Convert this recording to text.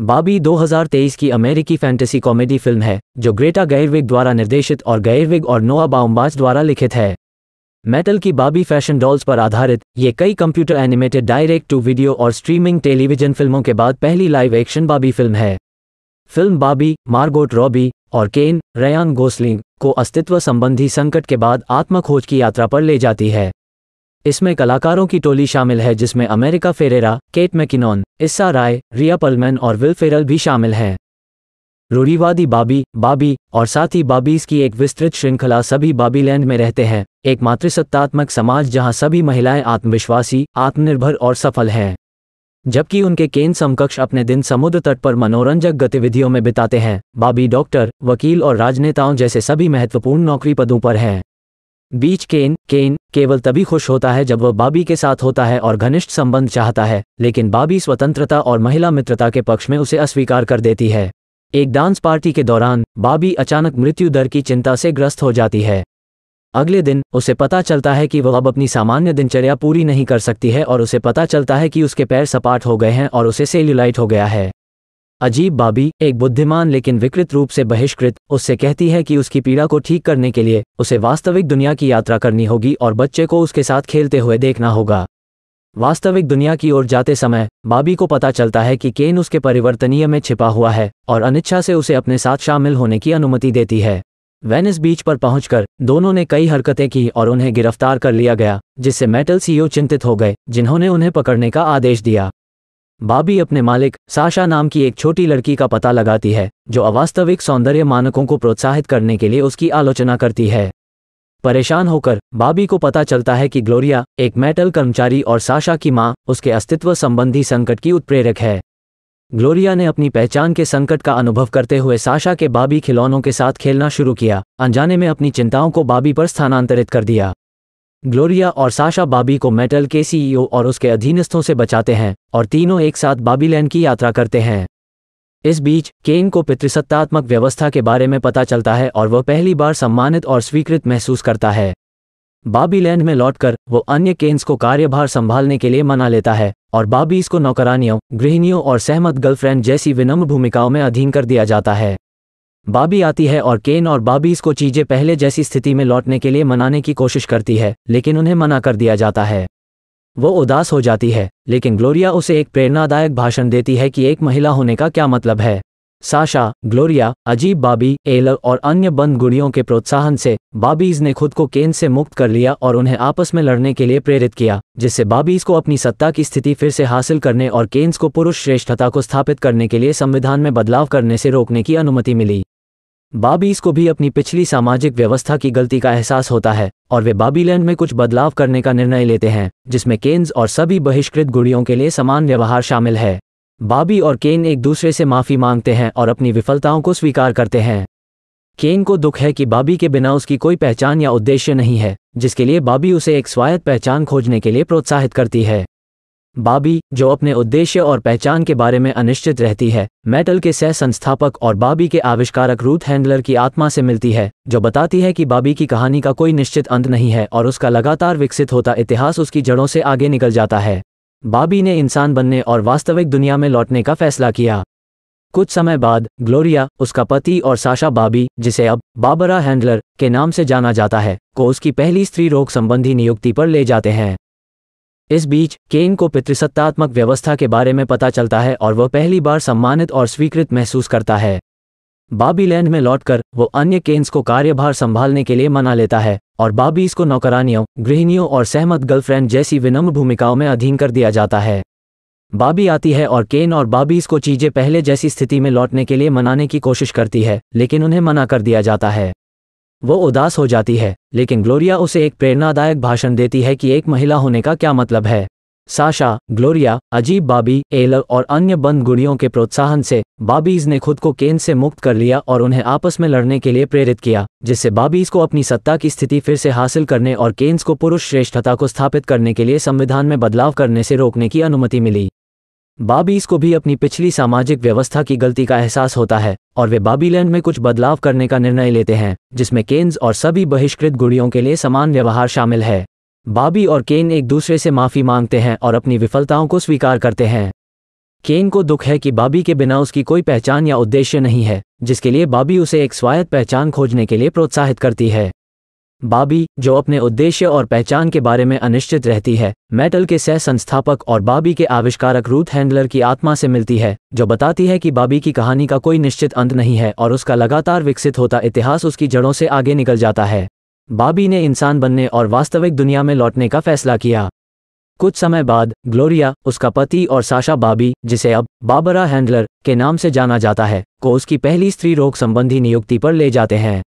बाबी 2023 की अमेरिकी fantasy comedy film है जो ग्रेटा गैरविग द्वारा निर्देशित और गैरविग और नोआ बाउम्बाज द्वारा लिखित है मेटल की बाबी फैशन डॉल्स पर आधारित ये कई computer animated direct to video और स्ट्रीमिंग टेलीविजन फिल्मों के बाद पहली लाइव एक्शन बाबी फिल्म है फिल्म बाबी मार्गोट रॉबी और केन रयान गोसलिंग को अस्तित्व संबंधी संकट के बाद आत्मखोज की यात्रा पर ले जाती है इसमें कलाकारों की टोली शामिल है जिसमें अमेरिका फेरेरा केट मैकिनॉन इस्सा राय रिया पलमैन और विल फेरल भी शामिल हैं रूढ़ीवादी बाबी बाबी और साथ ही बाबीज की एक विस्तृत श्रृंखला सभी बाबीलैंड में रहते हैं एक मातृसत्तात्मक समाज जहां सभी महिलाएं आत्मविश्वासी आत्मनिर्भर और सफल हैं जबकि उनके केन समकक्ष अपने दिन समुद्र तट पर मनोरंजक गतिविधियों में बिताते हैं बाबी डॉक्टर वकील और राजनेताओं जैसे सभी महत्वपूर्ण नौकरी पदों पर हैं बीच केन केन केवल तभी खुश होता है जब वह बाबी के साथ होता है और घनिष्ठ संबंध चाहता है लेकिन बाबी स्वतंत्रता और महिला मित्रता के पक्ष में उसे अस्वीकार कर देती है एक डांस पार्टी के दौरान बाबी अचानक मृत्यु दर की चिंता से ग्रस्त हो जाती है अगले दिन उसे पता चलता है कि वह अब अपनी सामान्य दिनचर्या पूरी नहीं कर सकती है और उसे पता चलता है कि उसके पैर सपाट हो गए हैं और उसे सेल्यूलाइट हो गया है अजीब बाबी एक बुद्धिमान लेकिन विकृत रूप से बहिष्कृत उससे कहती है कि उसकी पीड़ा को ठीक करने के लिए उसे वास्तविक दुनिया की यात्रा करनी होगी और बच्चे को उसके साथ खेलते हुए देखना होगा वास्तविक दुनिया की ओर जाते समय बाबी को पता चलता है कि केन उसके परिवर्तनीय में छिपा हुआ है और अनिच्छा से उसे अपने साथ शामिल होने की अनुमति देती है वेनिस बीच पर पहुंचकर दोनों ने कई हरकतें की और उन्हें गिरफ्तार कर लिया गया जिससे मेटल सीईओ चिंतित हो गए जिन्होंने उन्हें पकड़ने का आदेश दिया बाबी अपने मालिक साशा नाम की एक छोटी लड़की का पता लगाती है जो अवास्तविक सौंदर्य मानकों को प्रोत्साहित करने के लिए उसकी आलोचना करती है परेशान होकर बाबी को पता चलता है कि ग्लोरिया एक मेटल कर्मचारी और साशा की मां उसके अस्तित्व संबंधी संकट की उत्प्रेरक है ग्लोरिया ने अपनी पहचान के संकट का अनुभव करते हुए साशा के बाबी खिलौनों के साथ खेलना शुरू किया अनजाने में अपनी चिंताओं को बाबी पर स्थानांतरित कर दिया ग्लोरिया और साशा बाबी को मेटल के सीईओ और उसके अधीनस्थों से बचाते हैं और तीनों एक साथ बाबीलैंड की यात्रा करते हैं इस बीच केन को पितृसत्तात्मक व्यवस्था के बारे में पता चलता है और वह पहली बार सम्मानित और स्वीकृत महसूस करता है बाबीलैंड में लौटकर वो अन्य केन्स को कार्यभार संभालने के लिए मना लेता है और बाबीज को नौकरानियों गृहिणियों और सहमत गर्लफ्रेंड जैसी विनम्र भूमिकाओं में अधीन कर दिया जाता है बाबी आती है और केन और बाबीज को चीजें पहले जैसी स्थिति में लौटने के लिए मनाने की कोशिश करती है लेकिन उन्हें मना कर दिया जाता है वो उदास हो जाती है लेकिन ग्लोरिया उसे एक प्रेरणादायक भाषण देती है कि एक महिला होने का क्या मतलब है साशा ग्लोरिया अजीब बाबी एलर और अन्य बंद गुड़ियों के प्रोत्साहन से बाबीज ने खुद को केन से मुक्त कर लिया और उन्हें आपस में लड़ने के लिए प्रेरित किया जिससे बाबीज को अपनी सत्ता की स्थिति फिर से हासिल करने और केन्स को पुरुष श्रेष्ठता को स्थापित करने के लिए संविधान में बदलाव करने से रोकने की अनुमति मिली बाबीस को भी अपनी पिछली सामाजिक व्यवस्था की गलती का एहसास होता है और वे बाबीलैंड में कुछ बदलाव करने का निर्णय लेते हैं जिसमें केन्स और सभी बहिष्कृत गुड़ियों के लिए समान व्यवहार शामिल है बाबी और केन एक दूसरे से माफी मांगते हैं और अपनी विफलताओं को स्वीकार करते हैं केन को दुख है कि बाबी के बिना उसकी कोई पहचान या उद्देश्य नहीं है जिसके लिए बाबी उसे एक स्वायत्त पहचान खोजने के लिए प्रोत्साहित करती है बाबी जो अपने उद्देश्य और पहचान के बारे में अनिश्चित रहती है मेटल के सह संस्थापक और बाबी के आविष्कारक रूथ हैंडलर की आत्मा से मिलती है जो बताती है कि बाबी की कहानी का कोई निश्चित अंत नहीं है और उसका लगातार विकसित होता इतिहास उसकी जड़ों से आगे निकल जाता है बाबी ने इंसान बनने और वास्तविक दुनिया में लौटने का फैसला किया कुछ समय बाद ग्लोरिया उसका पति और साशा बाबी जिसे अब बाबरा हैंडलर के नाम से जाना जाता है को उसकी पहली स्त्री रोग संबंधी नियुक्ति पर ले जाते हैं इस बीच केन को पितृसत्तात्मक व्यवस्था के बारे में पता चलता है और वह पहली बार सम्मानित और स्वीकृत महसूस करता है बाबीलैंड में लौटकर वो अन्य केन्स को कार्यभार संभालने के लिए मना लेता है और बाबीज को नौकरानियों गृहिणियों और सहमत गर्लफ्रेंड जैसी विनम्र भूमिकाओं में अधीन कर दिया जाता है बाबी आती है और केन और बाबीज को चीजें पहले जैसी स्थिति में लौटने के लिए मनाने की कोशिश करती है लेकिन उन्हें मना कर दिया जाता है वो उदास हो जाती है लेकिन ग्लोरिया उसे एक प्रेरणादायक भाषण देती है कि एक महिला होने का क्या मतलब है साशा ग्लोरिया अजीब बाबी एलर और अन्य बंद गुड़ियों के प्रोत्साहन से बाबीज ने खुद को केंद से मुक्त कर लिया और उन्हें आपस में लड़ने के लिए प्रेरित किया जिससे बाबीज को अपनी सत्ता की स्थिति फिर से हासिल करने और केन्स को पुरुष श्रेष्ठता को स्थापित करने के लिए संविधान में बदलाव करने से रोकने की अनुमति मिली बाबीस को भी अपनी पिछली सामाजिक व्यवस्था की गलती का एहसास होता है और वे बाबीलैंड में कुछ बदलाव करने का निर्णय लेते हैं जिसमें केन्स और सभी बहिष्कृत गुड़ियों के लिए समान व्यवहार शामिल है बाबी और केन एक दूसरे से माफी मांगते हैं और अपनी विफलताओं को स्वीकार करते हैं केन को दुख है कि बाबी के बिना उसकी कोई पहचान या उद्देश्य नहीं है जिसके लिए बाबी उसे एक स्वायत्त पहचान खोजने के लिए प्रोत्साहित करती है बाबी जो अपने उद्देश्य और पहचान के बारे में अनिश्चित रहती है मेटल के सह संस्थापक और बाबी के आविष्कारक रूथ हैंडलर की आत्मा से मिलती है जो बताती है कि बाबी की कहानी का कोई निश्चित अंत नहीं है और उसका लगातार विकसित होता इतिहास उसकी जड़ों से आगे निकल जाता है बाबी ने इंसान बनने और वास्तविक दुनिया में लौटने का फैसला किया कुछ समय बाद ग्लोरिया उसका पति और साशा बाबी जिसे अब बाबरा हैंडलर के नाम से जाना जाता है को उसकी पहली स्त्री रोग संबंधी नियुक्ति पर ले जाते हैं